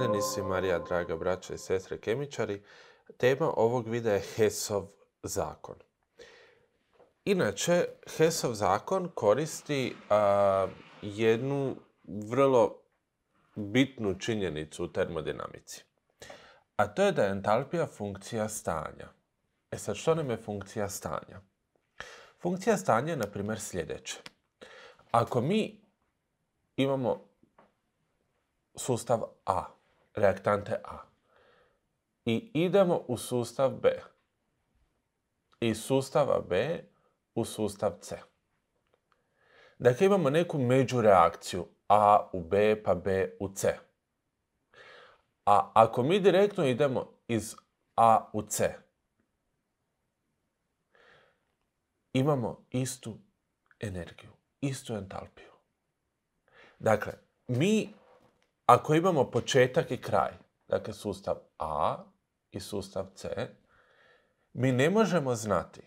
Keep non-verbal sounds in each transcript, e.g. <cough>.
Hvala nisi Marija, draga braća i sestre kemičari. Tema ovog videa je Hesov zakon. Inače, Hesov zakon koristi jednu vrlo bitnu činjenicu u termodinamici. A to je da je entalpija funkcija stanja. E sad, što nam je funkcija stanja? Funkcija stanja je, na primjer, sljedeće. Ako mi imamo sustav A, reaktante A. I idemo u sustav B. Iz sustava B u sustav C. Dakle, imamo neku međureakciju A u B pa B u C. A ako mi direktno idemo iz A u C, imamo istu energiju, istu entalpiju. Dakle, mi ako imamo početak i kraj, dakle sustav A i sustav C, mi ne možemo znati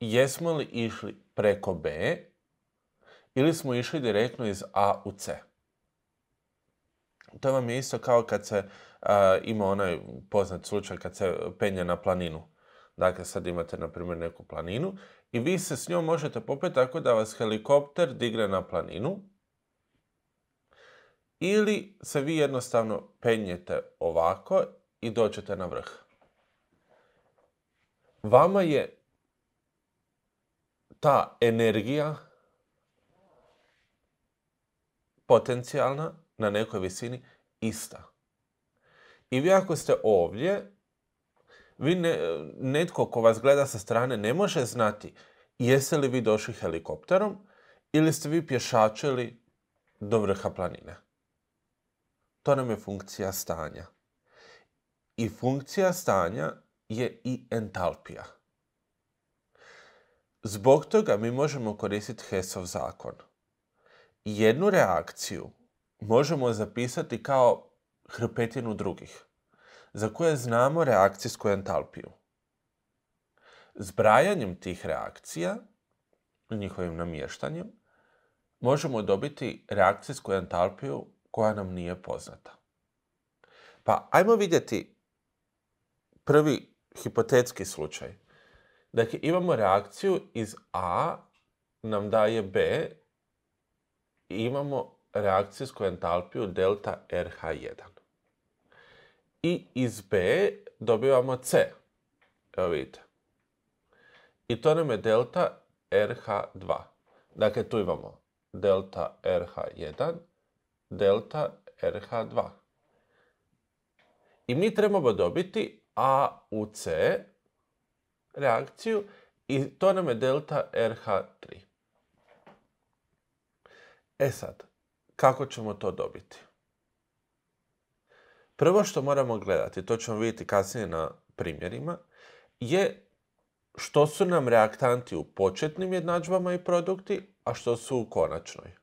jesmo li išli preko B ili smo išli direktno iz A u C. To vam je isto kao kad se ima onaj poznat slučaj kad se penje na planinu. Dakle, sad imate, na primjer, neku planinu i vi se s njom možete popeti tako da vas helikopter digne na planinu ili se vi jednostavno penjete ovako i dođete na vrh. Vama je ta energija potencijalna na nekoj visini ista. I vi ako ste ovdje, vi ne, netko ko vas gleda sa strane ne može znati jeste li vi došli helikopterom ili ste vi pješačili do vrha planine to nam je funkcija stanja. I funkcija stanja je i entalpija. Zbog toga mi možemo koristiti Hessov zakon. Jednu reakciju možemo zapisati kao hrpetinu drugih, za koje znamo reakcijsku entalpiju. Zbrajanjem tih reakcija, njihovim namještanjem, možemo dobiti reakcijsku entalpiju koja nam nije poznata. Pa ajmo vidjeti prvi hipotetski slučaj. Dakle, imamo reakciju iz A nam daje B i imamo reakcijsku entalpiju delta RH1. I iz B dobivamo C. Evo vidite. I to nam je delta RH2. Dakle, tu imamo delta RH1 delta RH2. I mi trebamo dobiti A C reakciju i to nam je delta RH3. E sad, kako ćemo to dobiti? Prvo što moramo gledati, to ćemo vidjeti kasnije na primjerima, je što su nam reaktanti u početnim jednadžbama i produkti, a što su u konačnoj.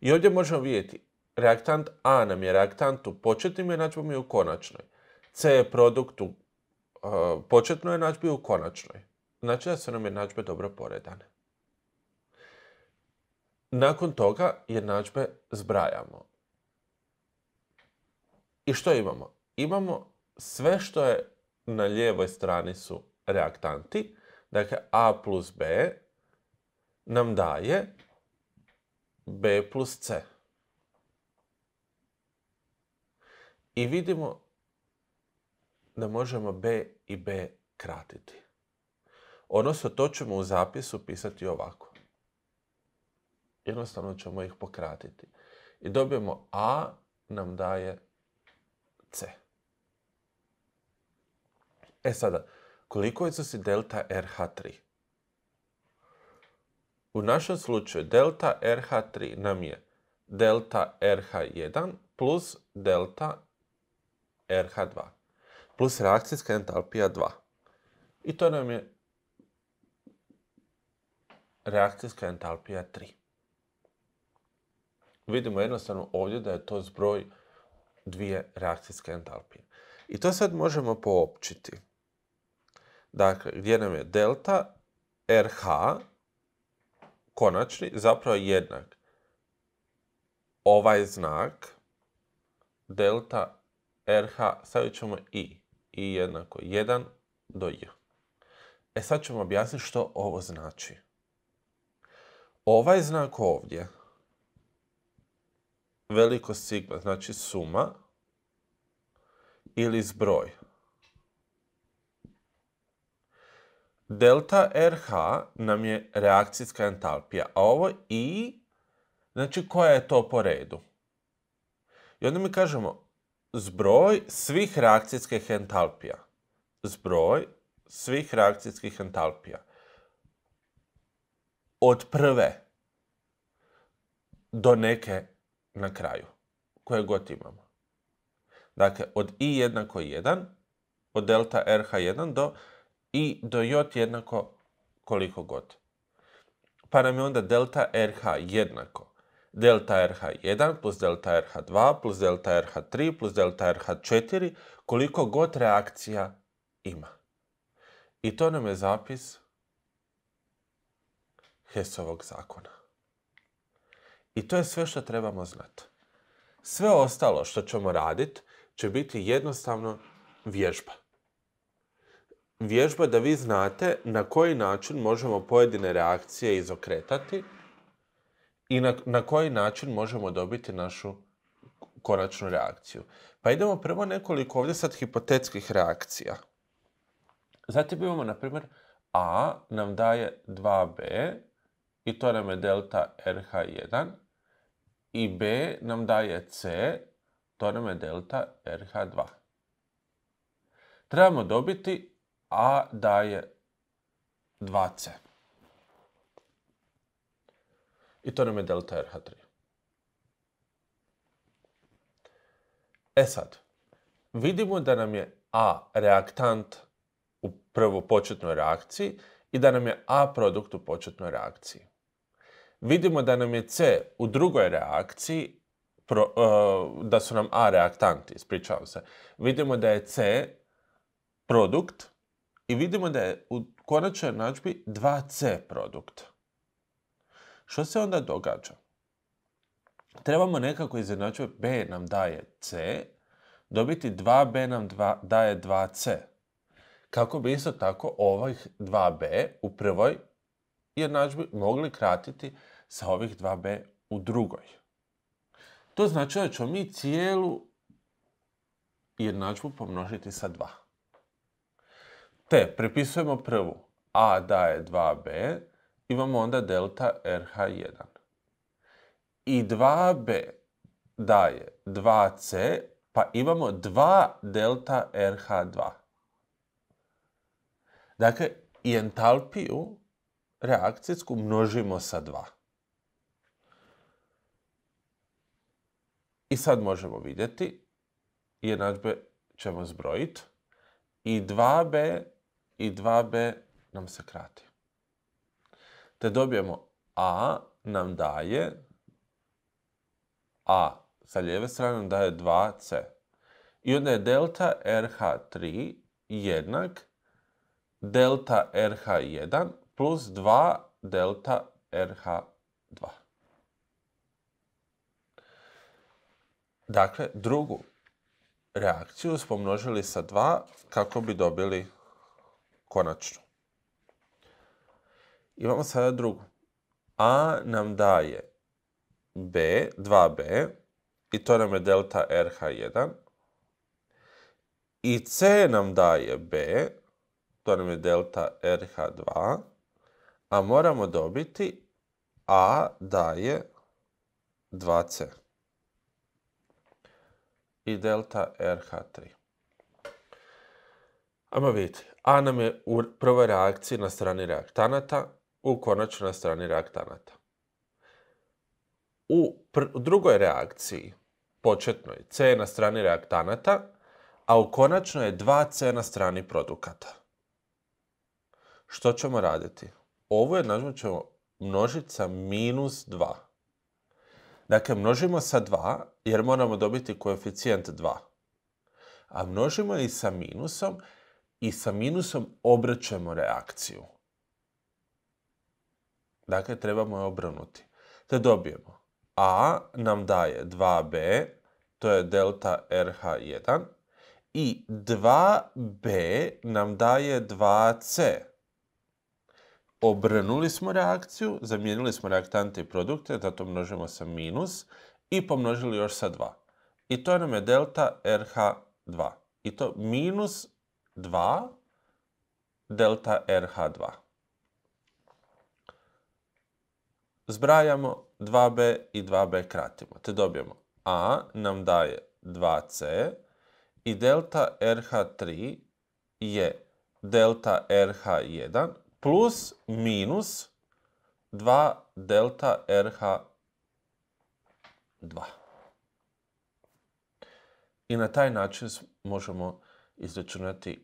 I ovdje možemo vidjeti, reaktant A nam je reaktant u početnim jednadžbama pa i u konačnoj. C je produkt u e, početnoj jednadžbi i pa u konačnoj. Znači da su nam jednadžbe dobro poredane. Nakon toga jednadžbe zbrajamo. I što imamo? Imamo sve što je na lijevoj strani su reaktanti. Dakle, A plus B nam daje b plus c. I vidimo da možemo b i b kratiti. Odnosno, to ćemo u zapisu pisati ovako. Jednostavno ćemo ih pokratiti. I dobijemo a nam daje c. E sada, koliko je si delta RH3? U našem slučaju delta RH3 nam je delta RH1 plus delta RH2 plus reakcijska entalpija 2. I to nam je reakcijska entalpija 3. Vidimo jednostavno ovdje da je to zbroj dvije reakcijske entalpije. I to sad možemo poopćiti. Dakle, gdje nam je delta RH konačni zapravo jednak ovaj znak delta RH stavit ćemo i. i jednako 1 do j. E sad ćemo objasniti što ovo znači. Ovaj znak ovdje, veliko sigma, znači suma ili zbroj. delta RH nam je reakcijska entalpija, a ovo I, znači koja je to po redu? I onda mi kažemo zbroj svih reakcijskih entalpija. Zbroj svih reakcijskih entalpija. Od prve do neke na kraju, koje god imamo. Dakle, od I jednako 1, od delta RH1 do i do j jednako koliko god. Pa nam je onda delta RH jednako delta RH1 plus delta RH2 plus delta RH3 plus delta RH4 koliko god reakcija ima. I to nam je zapis Hesovog zakona. I to je sve što trebamo znati. Sve ostalo što ćemo raditi će biti jednostavno vježba vježba da vi znate na koji način možemo pojedine reakcije izokretati i na, na koji način možemo dobiti našu konačnu reakciju. Pa idemo prvo nekoliko ovdje sad hipotetskih reakcija. Zatim imamo, na primjer, A nam daje 2B i to nam je delta RH1 i B nam daje C, to nam je delta RH2. Trebamo dobiti a daje 2C. I to nam je delta RH3. E sad, vidimo da nam je A reaktant u prvo početnoj reakciji i da nam je A produkt u početnoj reakciji. Vidimo da nam je C u drugoj reakciji, e, da su nam A reaktanti, ispričavam se. Vidimo da je C produkt i vidimo da je u konačnoj načbi 2C produkt. Što se onda događa? Trebamo nekako iz B nam daje C, dobiti 2B nam daje 2C. Kako bi isto tako ovih 2B u prvoj jednadžbi mogli kratiti sa ovih 2B u drugoj. To znači da ćemo mi cijelu jednadžbu pomnožiti sa 2. Te prepisujemo prvu a daje 2b, imamo onda delta RH1. I 2b daje 2c, pa imamo 2 delta RH2. Dakle, i entalpiju reakcijsku množimo sa 2. I sad možemo vidjeti, jednadžbe ćemo zbrojiti i 2b i 2b nam se krati. Te dobijemo a nam daje a sa lijeve strane nam daje 2c. I onda je delta RH3 jednak delta RH1 plus 2 delta RH2. Dakle, drugu reakciju smo množili sa 2 kako bi dobili konačno. Imamo sada drugu. A nam daje B, 2B, i to nam je delta RH1. I C nam daje B, to nam je delta RH2, a moramo dobiti A daje 2C. I delta RH3. Ama vidite, A nam je u prvoj reakciji na strani reaktanata, u konačno na strani reaktanata. U, drugoj reakciji, početnoj, C na strani reaktanata, a u konačno je 2C na strani produkata. Što ćemo raditi? Ovo je, nažmo ćemo množiti sa minus 2. Dakle, množimo sa 2 jer moramo dobiti koeficijent 2. A množimo i sa minusom i sa minusom obraćamo reakciju. Dakle, trebamo je obranuti. Te dobijemo. A nam daje 2b, to je delta RH1, i 2b nam daje 2c. Obrnuli smo reakciju, zamijenili smo reaktante i produkte, zato množimo sa minus i pomnožili još sa 2. I to nam je delta RH2. I to minus 2 delta RH2. Zbrajamo 2b i 2b kratimo, te dobijemo a nam daje 2c i delta RH3 je delta RH1 plus minus 2 delta RH2. I na taj način možemo izračunati e,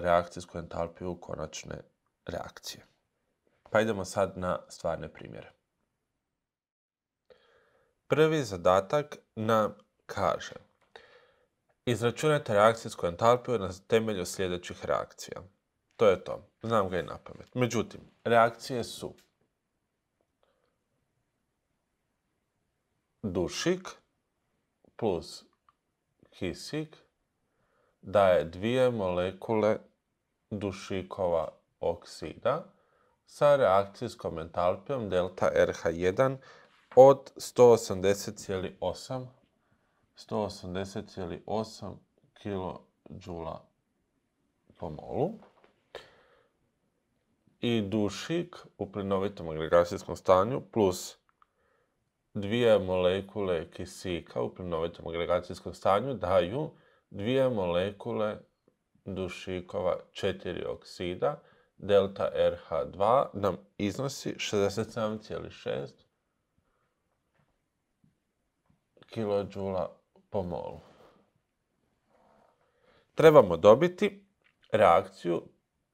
reakcijsku entalpiju konačne reakcije. Pa idemo sad na stvarne primjere. Prvi zadatak nam kaže Izračunajte reakcijsku entalpiju na temelju sljedećih reakcija. To je to. Znam ga i na pamet. Međutim, reakcije su dušik plus kisik daje dvije molekule dušikova oksida sa reakcijskom entalpijom delta RH1 od 180,8 180,8 kJ po molu. I dušik u plinovitom agregacijskom stanju plus dvije molekule kisika u plinovitom agregacijskom stanju daju dvije molekule dušikova četiri oksida, delta RH2 nam iznosi 67,6 kJ po molu. Trebamo dobiti reakciju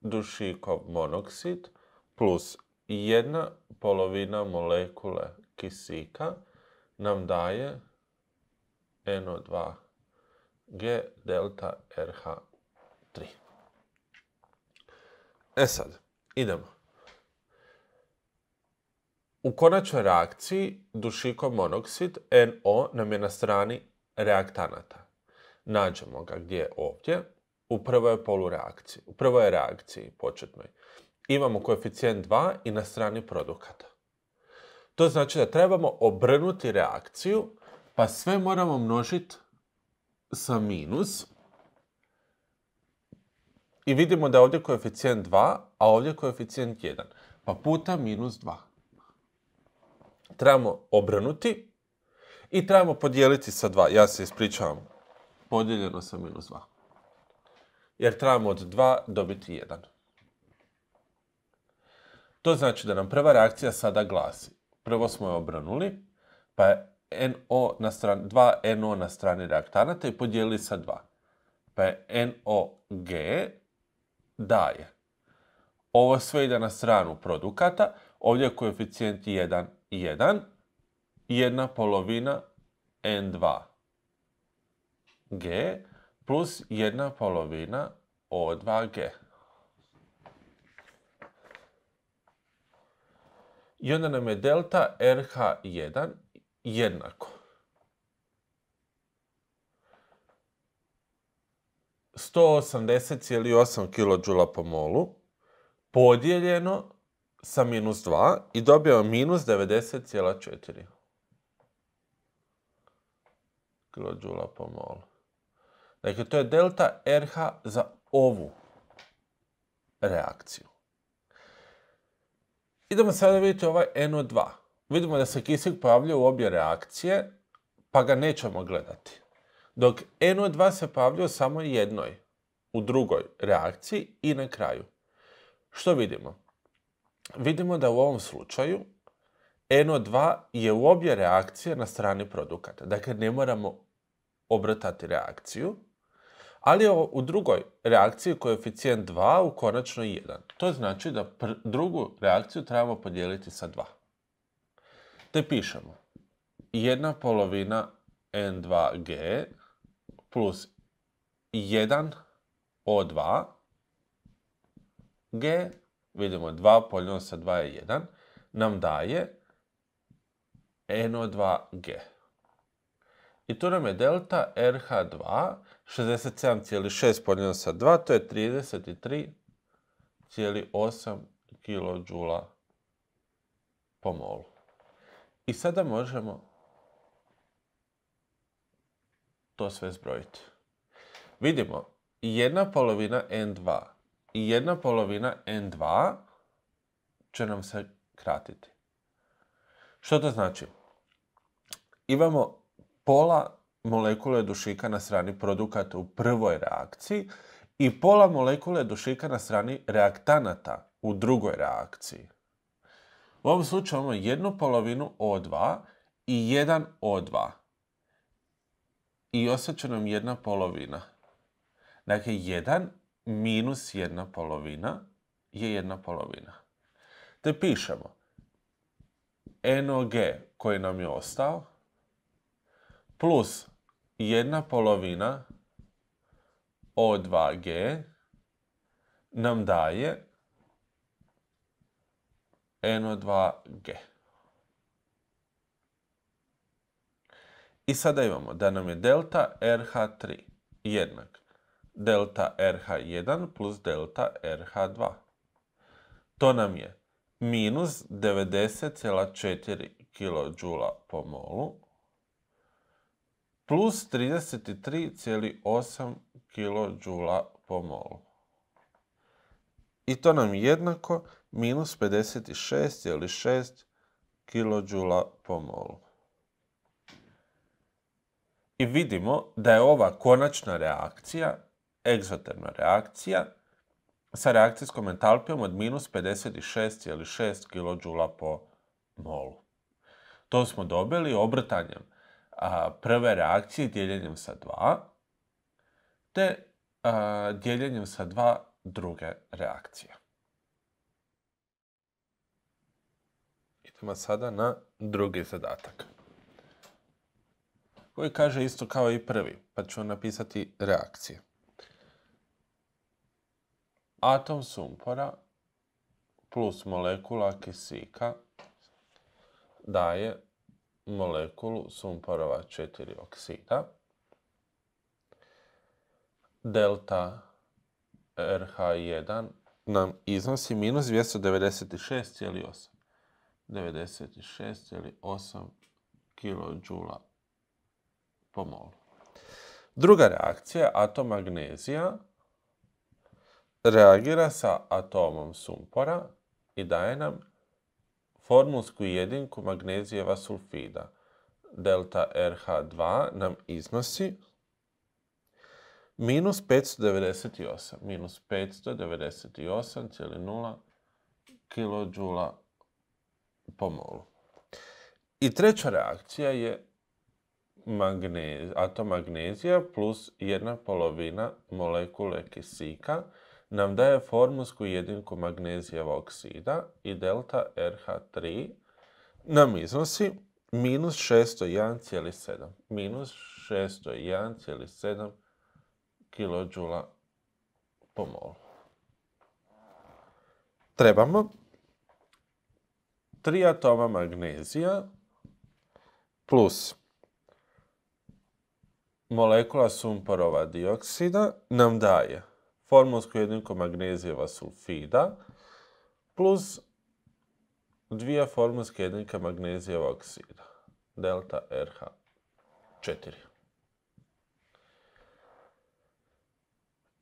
dušikov monoksid plus jedna polovina molekule kisika nam daje NO2 G delta RH3. E sad, idemo. U konačnoj reakciji dušikov monoksid NO nam je na strani reaktanata. Nađemo ga gdje je ovdje, u prvoj polureakciji, u prvoj reakciji početnoj. Imamo koeficijent 2 i na strani produkata. To znači da trebamo obrnuti reakciju, pa sve moramo množiti sa minus. I vidimo da je ovdje koeficijent 2, a ovdje koeficijent 1. Pa puta minus 2. Trebamo obrnuti i trebamo podijeliti sa 2. Ja se ispričavam. Podijeljeno sa minus 2. Jer trebamo od 2 dobiti 1. To znači da nam prva reakcija sada glasi. Prvo smo je obranuli, pa je NO na strani, 2 NO na strani reaktanata i podijeli sa 2. Pa je NOG daje. Ovo sve ide na stranu produkata. Ovdje je koeficijent 1, 1. Jedna polovina N2 G plus jedna polovina O2 G. I onda nam je delta RH1 jednako. 180,8 kJ po molu podijeljeno sa minus 2 i dobijamo minus 90,4 kJ po molu. Dakle, to je delta RH za ovu reakciju. Idemo sada vidjeti ovaj NO2 vidimo da se kisik pojavlja u obje reakcije, pa ga nećemo gledati. Dok NO2 se u samo jednoj, u drugoj reakciji i na kraju. Što vidimo? Vidimo da u ovom slučaju NO2 je u obje reakcije na strani produkata. Dakle, ne moramo obratati reakciju, ali u drugoj reakciji koeficijent 2 u konačnoj 1. To znači da drugu reakciju trebamo podijeliti sa 2 te pišemo jedna polovina N2G plus 1 O2 G, vidimo 2 poljeno sa 2 je 1, nam daje NO2G. I tu nam je delta RH2 67,6 poljeno sa 2, to je 33,8 kJ po molu. I sada možemo to sve zbrojiti. Vidimo, jedna polovina n2 i jedna polovina n2 će nam se kratiti. Što to znači? Imamo pola molekule dušika na strani produkata u prvoj reakciji i pola molekule dušika na strani reaktanata u drugoj reakciji. U ovom slučaju imamo jednu polovinu O2 i jedan O2. I će nam jedna polovina. Dakle, 1 minus jedna polovina je jedna polovina. Te pišemo NOG koji nam je ostao plus jedna polovina O2G nam daje NO2G. I sada imamo da nam je delta RH3 jednak delta RH1 plus delta RH2. To nam je minus 90,4 kJ po molu plus 33,8 kJ po molu. I to nam jednako minus 56,6 kJ po molu. I vidimo da je ova konačna reakcija, egzoterna reakcija, sa reakcijskom entalpijom od minus 56,6 kJ po molu. To smo dobili obrtanjem prve reakcije dijeljenjem sa 2, te dijeljenjem sa 2 druge reakcije. ćemo sada na drugi zadatak. Koji kaže isto kao i prvi, pa ću napisati reakcije. Atom sumpora plus molekula kisika daje molekulu sumporova 4 oksida. Delta RH1 nam iznosi minus 296,8. 96,8 kJ po molu. Druga reakcija, atom magnezija, reagira sa atomom sumpora i daje nam formulsku jedinku magnezijeva sulfida. Delta RH2 nam iznosi minus 598, minus 598,0 kJ pomolu. I treća reakcija je magnez, atom magnezija plus jedna polovina molekule kisika nam daje formulsku jedinku magnezijeva oksida i delta RH3 nam iznosi minus 601,7 minus 601,7 kilodžula po molu. Trebamo Tri atoma magnezija plus molekula sumporova dioksida nam daje formulsku jedinku magnezijeva sulfida plus dvije formulske jedinke magnezijeva oksida. Delta RH4.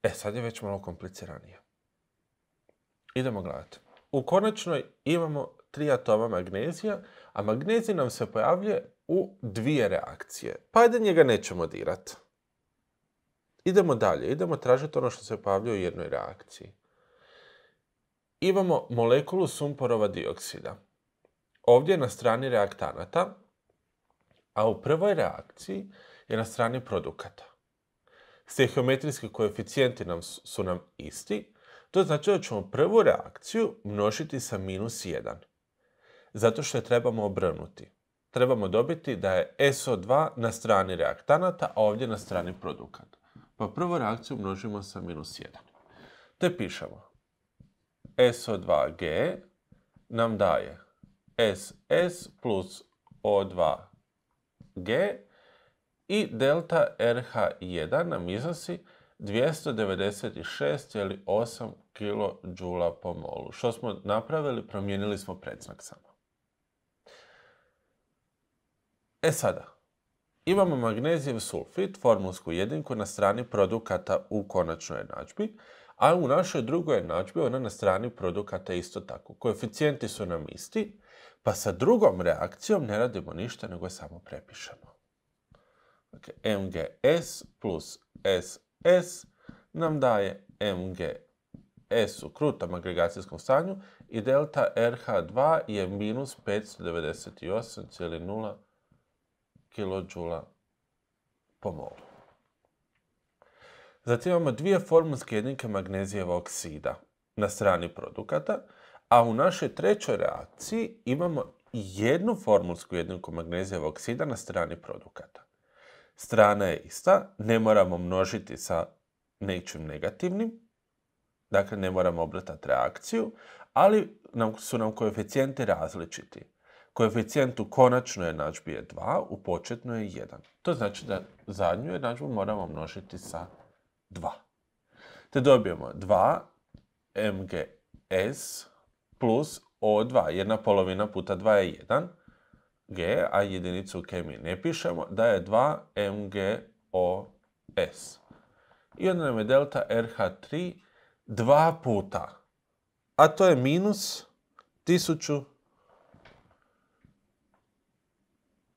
E, sad je već malo kompliciranije. Idemo gledati. U konačnoj imamo tri atoma magnezija, a magnezij nam se pojavljuje u dvije reakcije. Pa ajde njega nećemo dirati. Idemo dalje, idemo tražiti ono što se pojavljuje u jednoj reakciji. Imamo molekulu sumporova dioksida. Ovdje na strani reaktanata, a u prvoj reakciji je na strani produkata. Stehiometrijski koeficijenti nam su nam isti, to znači da ćemo prvu reakciju množiti sa minus 1. Zato što je trebamo obrnuti. Trebamo dobiti da je SO2 na strani reaktanata, a ovdje na strani produkata. Pa prvo reakciju množimo sa minus 1. Te pišemo. SO2G nam daje SS plus O2G i delta RH1 nam iznosi 296,8 kJ po molu. Što smo napravili? Promijenili smo predznak samo. E sada, imamo magnezijev sulfit, formulsku jedinku na strani produkata u konačnoj jednadžbi, a u našoj drugoj jednadžbi ona na strani produkata isto tako. Koeficijenti su nam isti, pa sa drugom reakcijom ne radimo ništa, nego je samo prepišemo. Dakle, MGS plus SS nam daje MGS u krutom agregacijskom stanju i delta RH2 je minus 598,0 kJ po molu. Zatim imamo dvije formulske jedinke magnezijeva oksida na strani produkata, a u našoj trećoj reakciji imamo jednu formulsku jedinku magnezijeva oksida na strani produkata. Strana je ista, ne moramo množiti sa nečim negativnim, dakle ne moramo obratati reakciju, ali su nam koeficijenti različiti. Koeficijent u konačnoj jednadžbi je 2, u početnoj je 1. To znači da zadnju jednadžbu moramo množiti sa 2. Te dobijemo 2 mgs plus O2. Jedna polovina puta 2 je 1 g, a jedinicu u kemiji ne pišemo, da je 2 mgos. I onda nam je delta RH3 2 puta. A to je minus 1000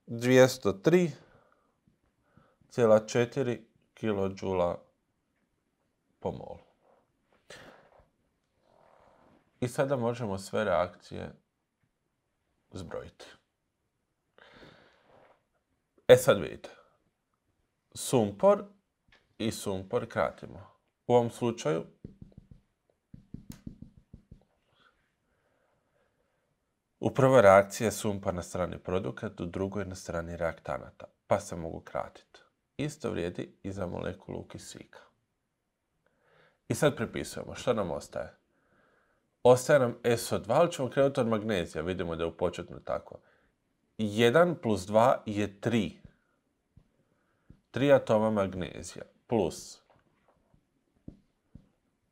203,4 kJ po molu. I sada možemo sve reakcije zbrojiti. E sad vidite. Sumpor i sumpor kratimo. U ovom slučaju U prvoj reakciji je sumpa na strani produkata, u drugoj na strani reaktanata, pa se mogu kratiti. Isto vrijedi i za molekulu kisika. I sad prepisujemo. Što nam ostaje? Ostaje nam SO2, ali ćemo krenuti od magnezija. Vidimo da je u početno tako. 1 plus 2 je 3. 3 atoma magnezija plus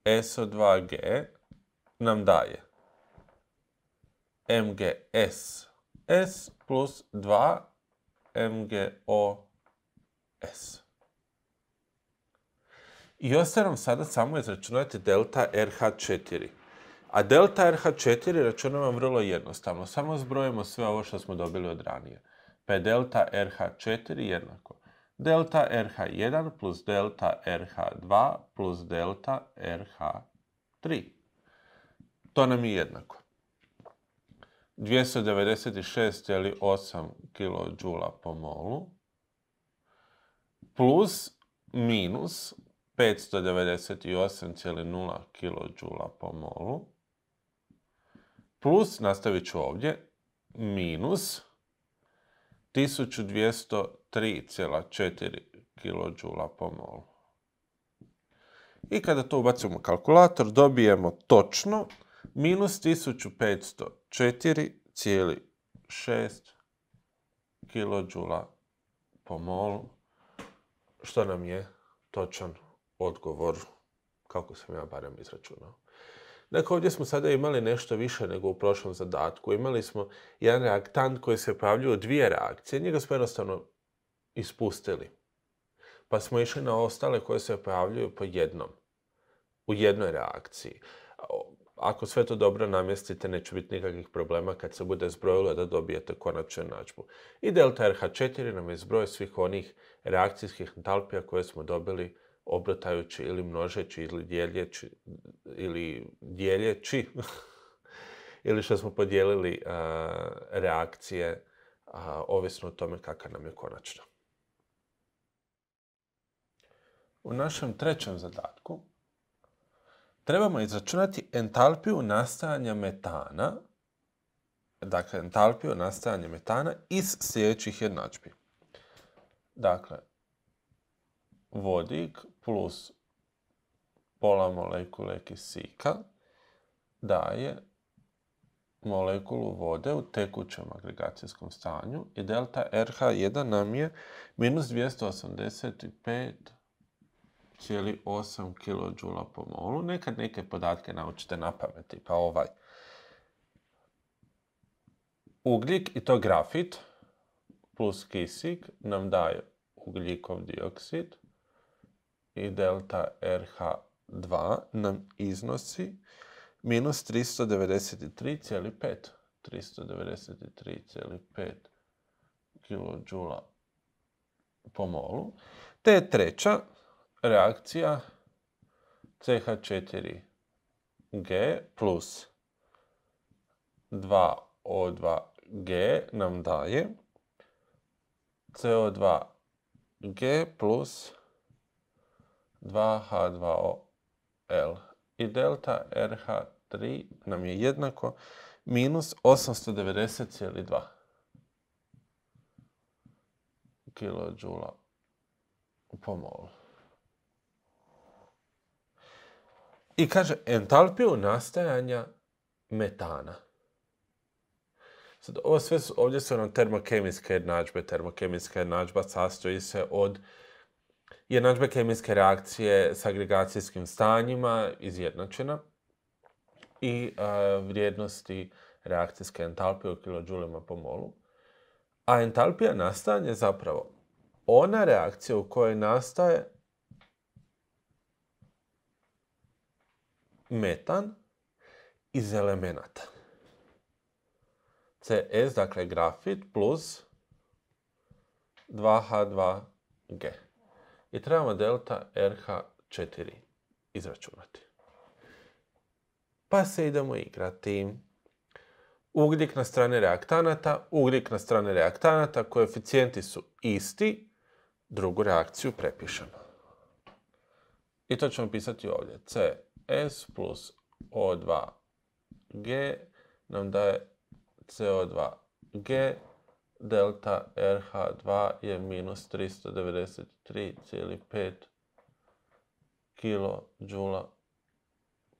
SO2G nam daje mgs s plus 2 S. I ostaje nam sada samo izračunati delta RH4. A delta RH4 računamo vrlo jednostavno. Samo zbrojimo sve ovo što smo dobili od ranije. Pa delta RH4 jednako. Delta RH1 plus delta RH2 plus delta RH3. To nam je jednako. 296,8 kJ po molu plus minus 598,0 kJ po molu plus, nastavit ću ovdje, minus 1203,4 kJ po molu. I kada to ubacimo u kalkulator, dobijemo točno minus 1500 4,6 kJ po molu, što nam je točan odgovor, kako sam ja barem izračunao. Dakle, ovdje smo sada imali nešto više nego u prošlom zadatku. Imali smo jedan reaktant koji se pojavljuje u dvije reakcije. Njega smo jednostavno ispustili. Pa smo išli na ostale koje se pojavljuju po jednom. U jednoj reakciji ako sve to dobro namjestite, neće biti nikakvih problema kad se bude zbrojilo da dobijete konačnu jednadžbu. I delta RH4 nam je zbroj svih onih reakcijskih entalpija koje smo dobili obrotajući ili množeći ili dijeljeći ili dijeljeći <laughs> ili što smo podijelili reakcije ovisno o tome kakva nam je konačna. U našem trećem zadatku trebamo izračunati entalpiju nastajanja metana, dakle entalpiju nastajanja metana iz sljedećih jednadžbi. Dakle, vodik plus pola molekule kisika daje molekulu vode u tekućem agregacijskom stanju i delta RH1 nam je minus 285 8 kJ po molu. Nekad neke podatke naučite na pameti, pa ovaj. Ugljik i to grafit plus kisik nam daje ugljikov dioksid i delta RH2 nam iznosi minus 393,5 393,5 kJ po molu. Te treća reakcija CH4G plus 2O2G nam daje CO2G plus 2H2OL i delta RH3 nam je jednako minus 890,2 kilojula po molu. I kaže entalpiju nastajanja metana. Sad, ovo sve su, ovdje su nam termokemijske jednadžbe. Termokemijska jednadžba sastoji se od jednadžbe kemijske reakcije s agregacijskim stanjima izjednačena i vrijednosti reakcijske entalpije u kilodžulima po molu. A entalpija nastajanja zapravo ona reakcija u kojoj nastaje metan iz elemenata. CS, dakle grafit, plus 2H2G. I trebamo delta RH4 izračunati. Pa se idemo igrati. Ugljik na strane reaktanata, ugljik na strane reaktanata, koeficijenti su isti, drugu reakciju prepišemo. I to ćemo pisati ovdje. C s plus O2G nam daje CO2G, delta RH2 je minus 393,5 kJ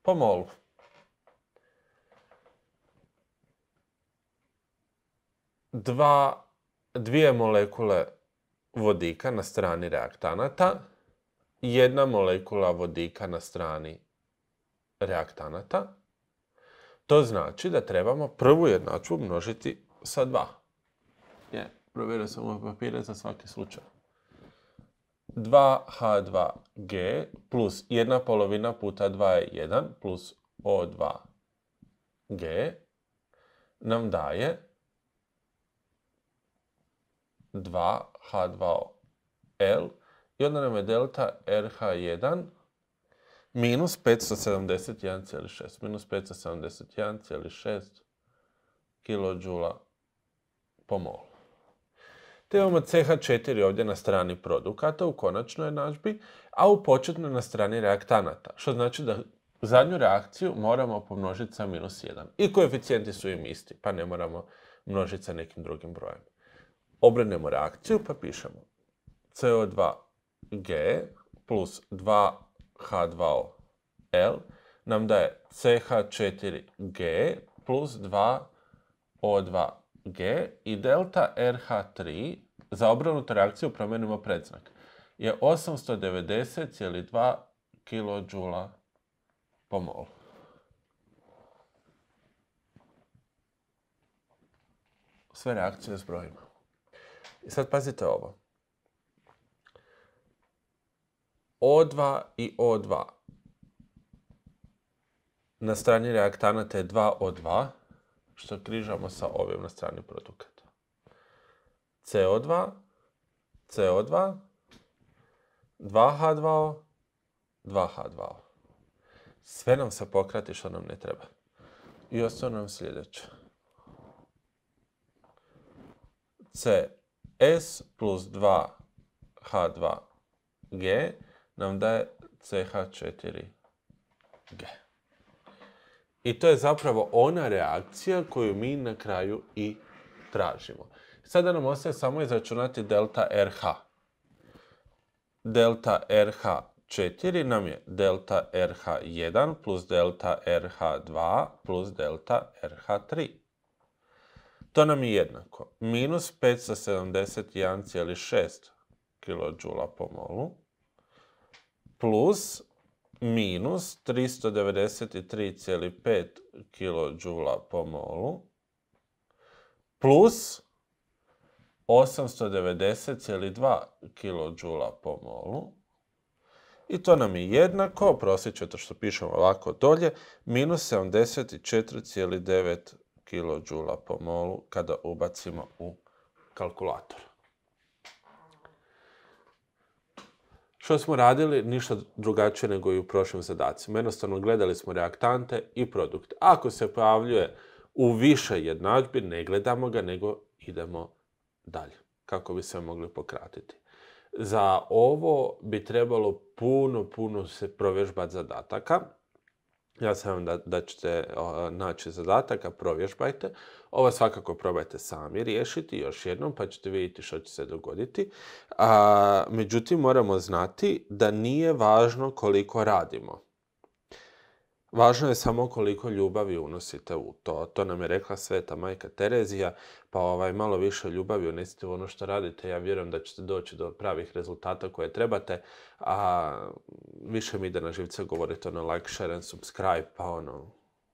po molu. dvije molekule vodika na strani reaktanata, jedna molekula vodika na strani reaktanata, to znači da trebamo prvu jednačbu množiti sa 2. Je, provjerio sam papire za svaki slučaj. 2H2G plus jedna polovina puta 2 je 1 plus O2G nam daje 2H2L i onda nam je delta RH1 minus 571,6. Minus 571,6 kJ po molu. Te imamo CH4 ovdje na strani produkata u konačnoj nažbi, a u početnoj na strani reaktanata, što znači da zadnju reakciju moramo pomnožiti sa minus 1. I koeficijenti su im isti, pa ne moramo množiti sa nekim drugim brojem. obrnemo reakciju pa pišemo CO2G plus 2 h 2 L, nam daje CH4G plus 2O2G i delta RH3 za obrnutu reakciju promenimo predznak je 890,2 kJ po mol. Sve reakcije zbrojimo. I sad pazite ovo. O2 i O2. Na strani reaktanata je 2O2, što križamo sa ovim na strani produkata. CO2, CO2, 2H2O, 2H2O. Sve nam se pokrati što nam ne treba. I ostane nam sljedeće. CS plus 2H2G nam daje CH4G. I to je zapravo ona reakcija koju mi na kraju i tražimo. Sada nam ostaje samo izračunati delta RH. Delta RH4 nam je delta RH1 plus delta RH2 plus delta RH3. To nam je jednako minus 571,6 kJ po molu plus minus 393,5 kJ po molu plus 890,2 kJ po molu. I to nam je jednako, prosječno što pišemo ovako dolje, minus 74,9 kJ po molu kada ubacimo u kalkulator. Što smo radili? Ništa drugačije nego i u prošlim zadacima. Jednostavno gledali smo reaktante i produkt. Ako se pojavljuje u više jednadžbi, ne gledamo ga, nego idemo dalje. Kako bi se mogli pokratiti. Za ovo bi trebalo puno, puno se provježbati zadataka. Ja sam da, da ćete naći zadatak, a provježbajte. Ovo svakako probajte sami riješiti još jednom pa ćete vidjeti što će se dogoditi. međutim, moramo znati da nije važno koliko radimo. Važno je samo koliko ljubavi unosite u to. To nam je rekla sveta majka Terezija, pa ovaj, malo više ljubavi unesite u ono što radite. Ja vjerujem da ćete doći do pravih rezultata koje trebate, a više mi ide na živce govoriti ono like, share and subscribe, pa ono,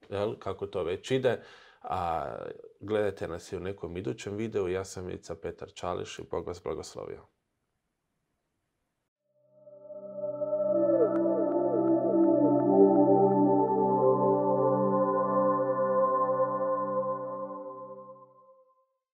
jel, kako to već ide. A gledajte nas i u nekom idućem videu. Ja sam Ica Petar Čališ i Bog vas blagoslovio.